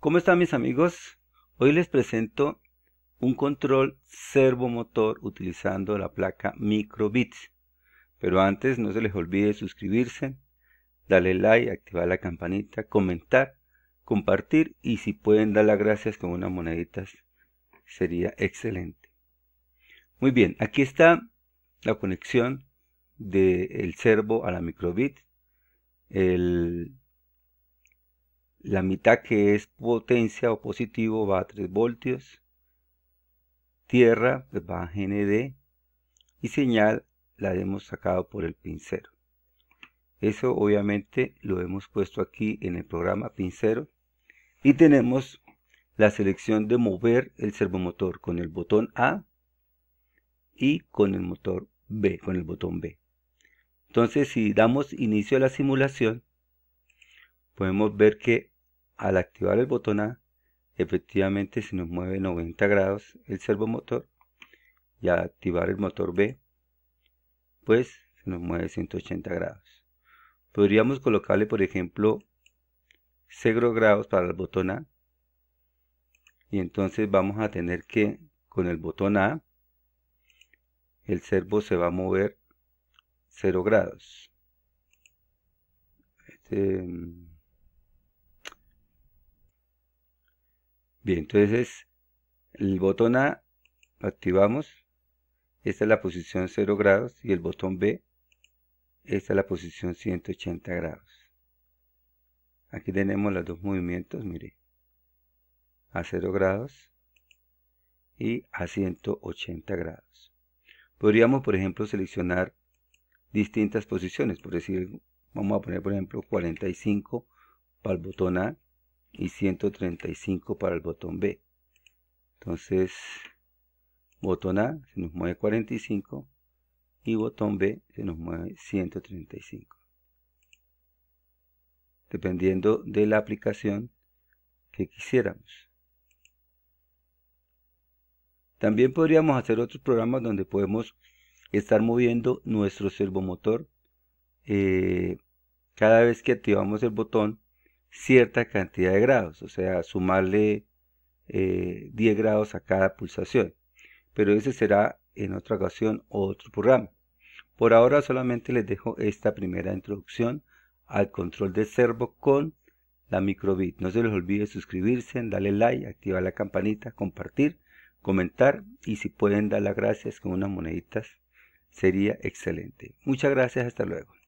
¿Cómo están mis amigos? Hoy les presento un control servo motor utilizando la placa microbit. Pero antes no se les olvide suscribirse, darle like, activar la campanita, comentar, compartir y si pueden dar las gracias con unas moneditas sería excelente. Muy bien, aquí está la conexión del servo a la microbit. El la mitad que es potencia o positivo va a 3 voltios. Tierra pues, va a GND. Y señal la hemos sacado por el pincero. Eso obviamente lo hemos puesto aquí en el programa pincero. Y tenemos la selección de mover el servomotor con el botón A y con el motor B, con el botón B. Entonces si damos inicio a la simulación, podemos ver que al activar el botón A, efectivamente se nos mueve 90 grados el servomotor y al activar el motor B, pues se nos mueve 180 grados. Podríamos colocarle, por ejemplo, 0 grados para el botón A y entonces vamos a tener que con el botón A el servo se va a mover 0 grados. Este, Bien, entonces el botón A lo activamos. Esta es la posición 0 grados y el botón B, esta es la posición 180 grados. Aquí tenemos los dos movimientos, mire, a 0 grados y a 180 grados. Podríamos, por ejemplo, seleccionar distintas posiciones, por decir, vamos a poner, por ejemplo, 45 para el botón A, y 135 para el botón B. Entonces, botón A se nos mueve 45 y botón B se nos mueve 135. Dependiendo de la aplicación que quisiéramos. También podríamos hacer otros programas donde podemos estar moviendo nuestro servomotor eh, cada vez que activamos el botón cierta cantidad de grados, o sea, sumarle 10 eh, grados a cada pulsación. Pero ese será en otra ocasión otro programa. Por ahora solamente les dejo esta primera introducción al control de servo con la microbit. No se les olvide suscribirse, darle like, activar la campanita, compartir, comentar y si pueden dar las gracias con unas moneditas sería excelente. Muchas gracias, hasta luego.